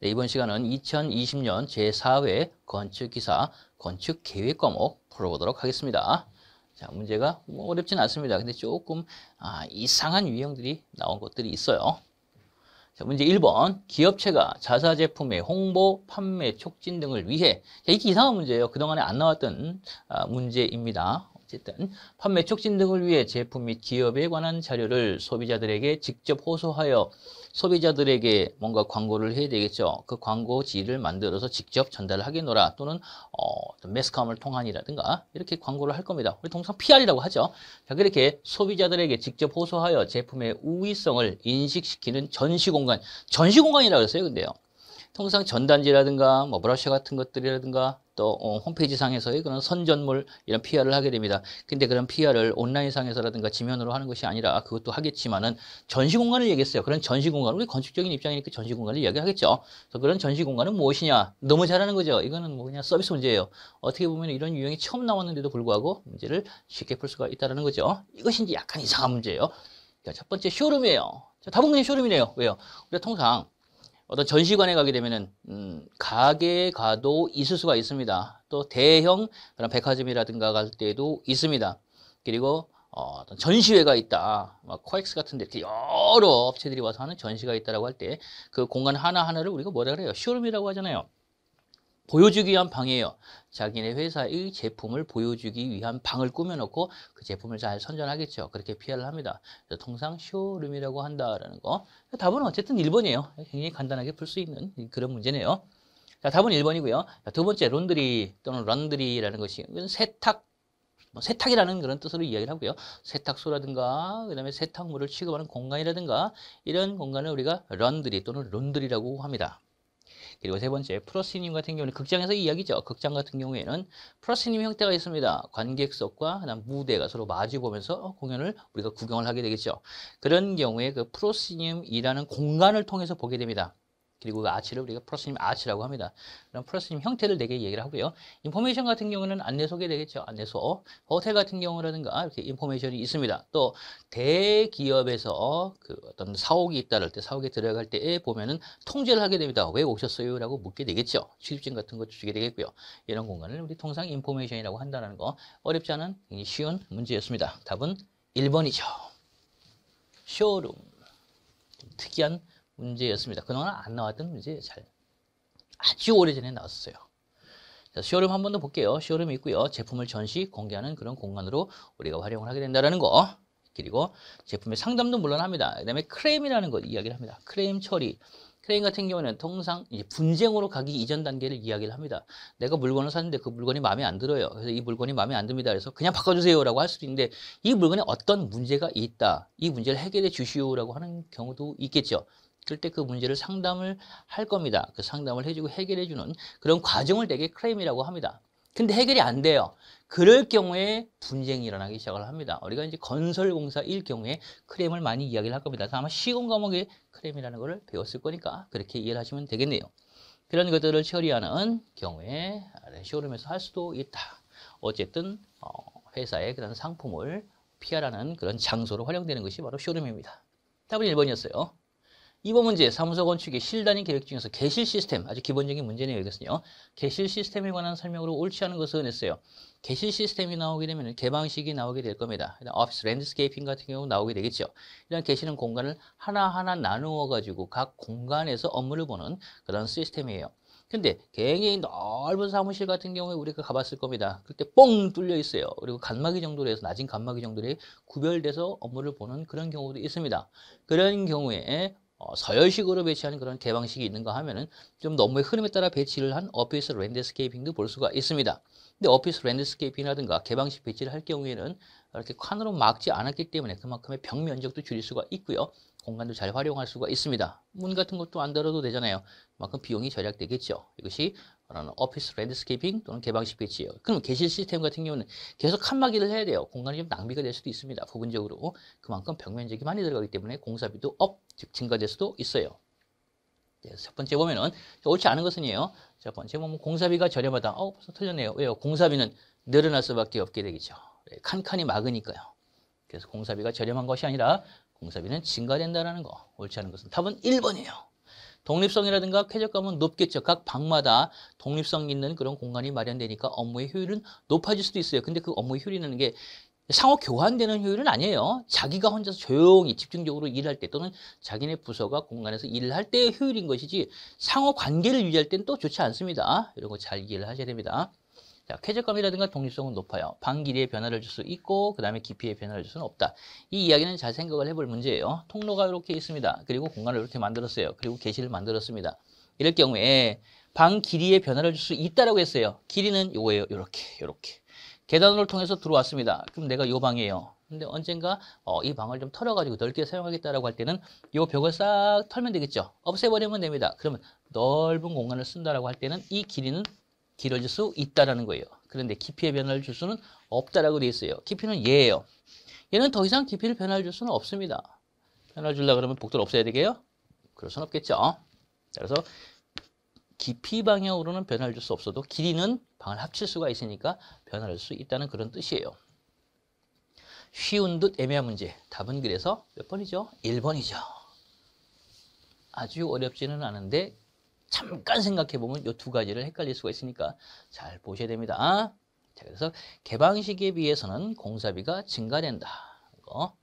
네, 이번 시간은 2020년 제4회 건축기사 건축계획 과목 풀어보도록 하겠습니다. 자, 문제가 뭐 어렵진 않습니다. 근데 조금 아, 이상한 유형들이 나온 것들이 있어요. 자, 문제 1번. 기업체가 자사 제품의 홍보, 판매, 촉진 등을 위해. 자, 이게 이상한 문제예요. 그동안에 안 나왔던 아, 문제입니다. 어쨌든 판매 촉진 등을 위해 제품 및 기업에 관한 자료를 소비자들에게 직접 호소하여 소비자들에게 뭔가 광고를 해야 되겠죠. 그 광고지를 만들어서 직접 전달하게노라 또는 어, 매스컴을 통한이라든가 이렇게 광고를 할 겁니다. 우리 통상 PR이라고 하죠. 자 그렇게 소비자들에게 직접 호소하여 제품의 우위성을 인식시키는 전시공간, 전시공간이라고 했어요. 근데요. 통상 전단지라든가 뭐 브러쉬 같은 것들이라든가 또 어, 홈페이지 상에서의 그런 선전물 이런 PR을 하게 됩니다. 근데 그런 PR을 온라인 상에서라든가 지면으로 하는 것이 아니라 아, 그것도 하겠지만은 전시 공간을 얘기했어요. 그런 전시 공간 우리 건축적인 입장이니까 전시 공간을 이야기하겠죠. 그래서 그런 전시 공간은 무엇이냐? 너무 잘하는 거죠. 이거는 뭐 그냥 서비스 문제예요. 어떻게 보면 이런 유형이 처음 나왔는데도 불구하고 문제를 쉽게 풀 수가 있다는 거죠. 이것이 이제 약간 이상한 문제예요. 자, 첫 번째 쇼룸이에요. 자, 답은 그냥 쇼룸이네요. 왜요? 우리가 통상 어떤 전시관에 가게 되면은 음, 가게에 가도 있을 수가 있습니다. 또 대형 그런 백화점이라든가 갈 때도 있습니다. 그리고 어, 어떤 전시회가 있다. 막 코엑스 같은 데 이렇게 여러 업체들이 와서 하는 전시가 있다라고 할 때 그 공간 하나하나를 우리가 뭐라 그래요? 쇼룸이라고 하잖아요. 보여주기 위한 방이에요. 자기네 회사의 제품을 보여주기 위한 방을 꾸며놓고 그 제품을 잘 선전하겠죠. 그렇게 PR을 합니다. 그래서 통상 쇼룸이라고 한다라는 거. 그러니까 답은 어쨌든 1번이에요. 굉장히 간단하게 풀 수 있는 그런 문제네요. 자, 답은 1번이고요. 자, 두 번째, 론드리 또는 런드리라는 것이 세탁 뭐 세탁이라는 그런 뜻으로 이야기를 하고요. 세탁소라든가 그다음에 세탁물을 취급하는 공간이라든가 이런 공간을 우리가 런드리 또는 론드리라고 합니다. 그리고 세 번째, 프로스님 같은 경우는 극장에서 이야기죠. 극장 같은 경우에는 프로스님 형태가 있습니다. 관객석과 그다음 무대가 서로 마주 보면서 어, 공연을 우리가 구경을 하게 되겠죠. 그런 경우에 그 프로스님이라는 공간을 통해서 보게 됩니다. 그리고 그 아치를 우리가 플러스님 아치라고 합니다. 그럼 플러스님 형태를 되게 얘기를 하고요. 인포메이션 같은 경우는 안내소 개 되겠죠. 안내소. 어? 호텔 같은 경우라든가 이렇게 인포메이션이 있습니다. 또 대기업에서 그 어떤 사옥이 있다랄 때 사옥에 들어갈 때에 보면은 통제를 하게 됩니다. 왜 오셨어요? 라고 묻게 되겠죠. 출입증 같은 거주시게 되겠고요. 이런 공간을 우리 통상 인포메이션이라고 한다는 거 어렵지 않은 쉬운 문제였습니다. 답은 1번이죠. 쇼룸. 특이한 문제였습니다. 그동안 안 나왔던 문제 잘 아주 오래전에 나왔어요. 자, 쇼룸 한 번 더 볼게요. 쇼룸이 있고요. 제품을 전시, 공개하는 그런 공간으로 우리가 활용을 하게 된다는 거. 그리고 제품의 상담도 물론 합니다. 그 다음에 크레임이라는 것 이야기를 합니다. 크레임 처리. 크레임 같은 경우는 통상 이제 분쟁으로 가기 이전 단계를 이야기를 합니다. 내가 물건을 샀는데 그 물건이 마음에 안 들어요. 그래서 이 물건이 마음에 안 듭니다. 그래서 그냥 바꿔주세요라고 할 수도 있는데 이 물건에 어떤 문제가 있다. 이 문제를 해결해 주시오라고 하는 경우도 있겠죠. 그때그 문제를 상담을 할 겁니다. 그 상담을 해주고 해결해주는 그런 과정을 되게 크레임이라고 합니다. 근데 해결이 안 돼요. 그럴 경우에 분쟁이 일어나기 시작을 합니다. 우리가 이제 건설공사일 경우에 크레임을 많이 이야기를 할 겁니다. 아마 시공 과목에 크레임이라는 것을 배웠을 거니까 그렇게 이해를 하시면 되겠네요. 그런 것들을 처리하는 경우에 쇼룸에서 할 수도 있다. 어쨌든 어, 회사의 그런 상품을 피하라는 그런 장소로 활용되는 것이 바로 쇼룸입니다. 답은 1번이었어요. 이번 문제 사무소건축의 실단위 계획 중에서 개실 시스템 아주 기본적인 문제네요. 이것은요. 개실 시스템에 관한 설명으로 옳지 않은 것은 했어요. 개실 시스템이 나오게 되면 개방식이 나오게 될 겁니다. 일단 오피스 랜드스케이핑 같은 경우 나오게 되겠죠. 이런 개실은 공간을 하나하나 나누어 가지고 각 공간에서 업무를 보는 그런 시스템이에요. 근데 굉장히 넓은 사무실 같은 경우에 우리가 가봤을 겁니다. 그때 뻥 뚫려 있어요. 그리고 간막이 정도로 해서 낮은 간막이 정도로 구별돼서 업무를 보는 그런 경우도 있습니다. 그런 경우에 어, 서열식으로 배치하는 그런 개방식이 있는가 하면은 좀너무의 흐름에 따라 배치를 한 어피스 랜드스케이핑도 볼 수가 있습니다. 근데 어피스 랜드스케이핑이라든가 개방식 배치를 할 경우에는 이렇게 칸으로 막지 않았기 때문에 그만큼의 벽 면적도 줄일 수가 있고요. 공간도 잘 활용할 수가 있습니다. 문 같은 것도 안 달아도 되잖아요. 그만큼 비용이 절약되겠죠. 이것이 라는 어피스 랜드스케이핑 또는 개방식 배치예요. 그럼 개실 시스템 같은 경우는 계속 칸막이를 해야 돼요. 공간이 좀 낭비가 될 수도 있습니다. 부분적으로 그만큼 벽면적이 많이 들어가기 때문에 공사비도 업, 즉 증가될 수도 있어요. 네, 첫 번째 보면은 옳지 않은 것은이에요. 첫 번째 보면 공사비가 저렴하다. 어, 벌써 틀렸네요. 왜요? 공사비는 늘어날 수밖에 없게 되겠죠. 네, 칸칸이 막으니까요. 그래서 공사비가 저렴한 것이 아니라 공사비는 증가된다는 거. 옳지 않은 것은 답은 1번이에요. 독립성이라든가 쾌적감은 높겠죠. 각 방마다 독립성 있는 그런 공간이 마련되니까 업무의 효율은 높아질 수도 있어요. 근데 그 업무의 효율이라는 게 상호 교환되는 효율은 아니에요. 자기가 혼자서 조용히 집중적으로 일할 때 또는 자기네 부서가 공간에서 일을 할 때의 효율인 것이지 상호 관계를 유지할 때는 또 좋지 않습니다. 이런 거 잘 이해를 하셔야 됩니다. 자, 쾌적감이라든가 독립성은 높아요. 방 길이의 변화를 줄 수 있고 그 다음에 깊이의 변화를 줄 수는 없다. 이 이야기는 잘 생각을 해볼 문제예요. 통로가 이렇게 있습니다. 그리고 공간을 이렇게 만들었어요. 그리고 게시를 만들었습니다. 이럴 경우에 방 길이의 변화를 줄 수 있다라고 했어요. 길이는 요거예요. 요렇게 요렇게. 계단을 통해서 들어왔습니다. 그럼 내가 요 방이에요. 근데 언젠가 어, 이 방을 좀 털어가지고 넓게 사용하겠다라고 할 때는 이 벽을 싹 털면 되겠죠. 없애버리면 됩니다. 그러면 넓은 공간을 쓴다라고 할 때는 이 길이는 길어질 수 있다라는 거예요. 그런데 깊이의 변화를 줄 수는 없다라고 되어 있어요. 깊이는 얘예요. 얘는 더 이상 깊이를 변화를 줄 수는 없습니다. 변화를 줄라 그러면 복도를 없애야 되게요? 그럴 수는 없겠죠. 그래서 깊이 방향으로는 변화를 줄 수 없어도 길이는 방을 합칠 수가 있으니까 변화를 줄 수 있다는 그런 뜻이에요. 쉬운 듯 애매한 문제. 답은 그래서 몇 번이죠? 1번이죠. 아주 어렵지는 않은데 잠깐 생각해 보면 이 두 가지를 헷갈릴 수가 있으니까 잘 보셔야 됩니다. 자, 그래서 개방 식에 비해서는 공사비가 증가된다. 이거.